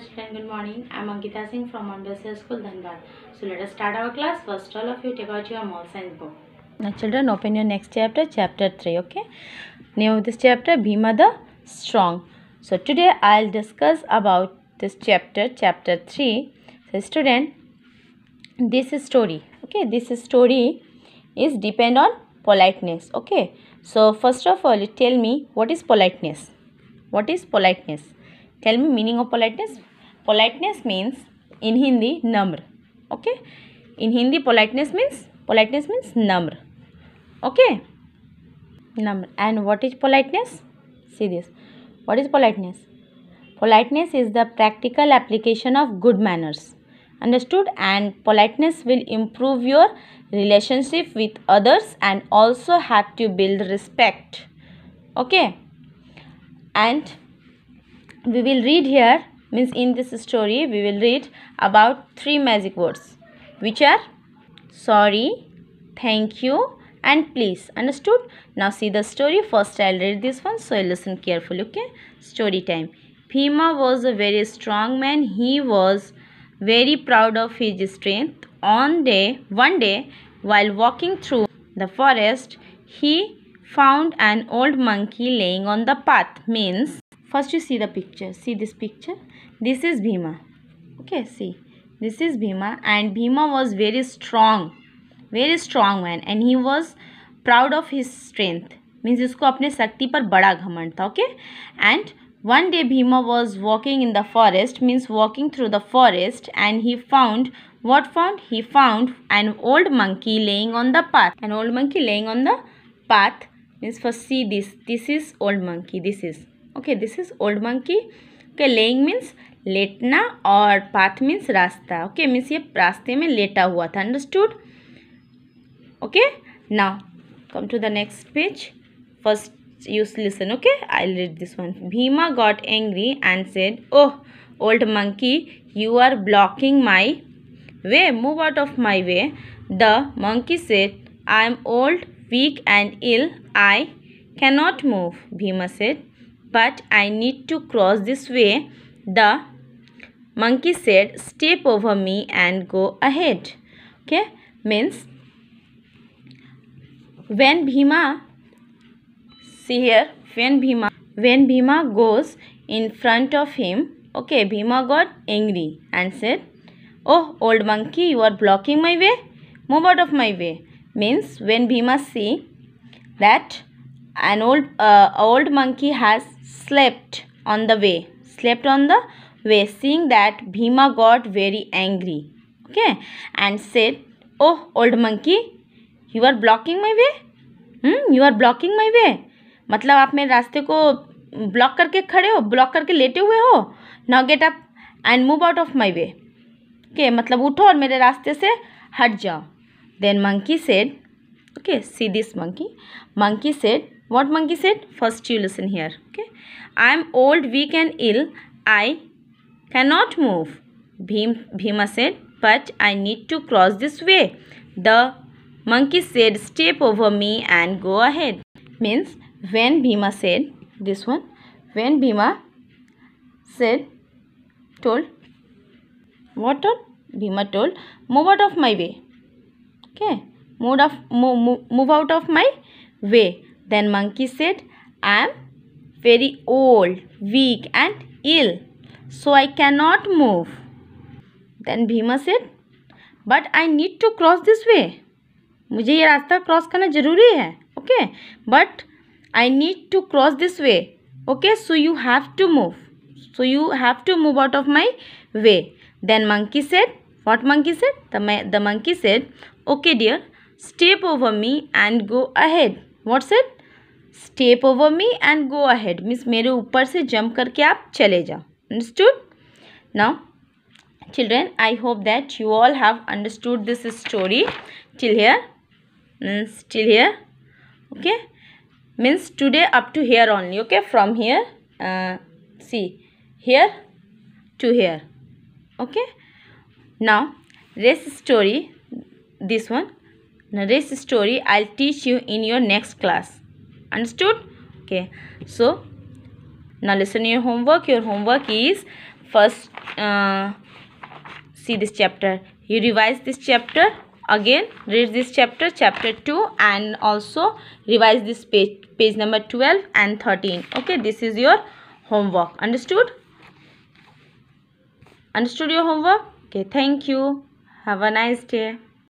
Student, and good morning. I am Ankita Singh from Ambassador School, Dhanbad. So let us start our class. First, all of you take out your mall science book. Now children, open your next chapter, chapter 3, okay? Name of this chapter, Bhima the Strong. So today I'll discuss about this chapter, chapter 3. So student, this story, okay? This story is depend on politeness, okay? So first of all, you tell me what is politeness? What is politeness? tell me meaning of politeness politeness means in hindi namr okay in hindi politeness means politeness means namr okay number and what is politeness see this what is politeness politeness is the practical application of good manners understood and politeness will improve your relationship with others and also help to build respect okay and we will read here means in this story we will read about three magic words which are sorry thank you and please understood now see the story first i'll read this one so listen carefully okay story time bhima was a very strong man he was very proud of his strength on day one day while walking through the forest he found an old monkey laying on the path means first you see the picture see this picture this is bhima okay see this is bhima and bhima was very strong very strong man and he was proud of his strength means इसको अपने शक्ति पर बड़ा घमंड था okay? And one day Bhima was walking in the forest. Means, walking through the forest, and he found what found he found an old monkey laying on the path an old monkey laying on the path means first see this this is old monkey this is okay this is old monkey okay laying means लेटना और path means रास्ता okay means ये रास्ते में लेटा हुआ था understood okay now come to the next page first you listen okay I read this one Bhima got angry and said oh old monkey you are blocking my way move out of my way the monkey said I am old weak and ill I cannot move Bhima said but I need to cross this way. The monkey said, step over me and go ahead. Okay, means when Bhima, see here, when Bhima, when Bhima goes in front of him, okay, Bhima got angry and said, oh old monkey, you are blocking my way, move out of my way. Means when Bhima see that an old uh, old monkey has slept on the way slept on the way seeing that bhima got very angry okay and said oh old monkey you are blocking my way hmm you are blocking my way matlab aap mere raste ko block karke khade ho block karke lete hue ho now get up and move out of my way okay matlab utho aur mere raste se hat jao then monkey said okay see this monkey monkey said What monkey said? First you listen here. Okay. I am old, weak and ill. I cannot move. Bhim, Bhima said, but I need to cross this way. The monkey said, step over me and go ahead. Means when Bhima said, this one, when Bhima said, told, what told? Bhima told, move out of my way. Okay, move, of, move, move out of my way. Then monkey said, I am very old, weak and ill, so I cannot move. Then Bhima said, But I need to cross this way. मुझे ये रास्ता cross करना ज़रूरी है okay but I need to cross this way okay so you have to move so you have to move out of my way then monkey said what monkey said the monkey said okay dear step over me and go ahead what said step over me and go ahead means मेरे ऊपर से jump करके आप चले जाओ understood now children I hope that you all have understood this story till here means till here okay means today up to here only okay from here see here to here okay now race story this one race story I teach you in your next class understood okay so now listen your homework your homework is first uh, see this chapter you revise this chapter again read this chapter chapter 2 and also revise this page page number 12 and 13 okay this is your homework understood understood your homework okay thank you have a nice day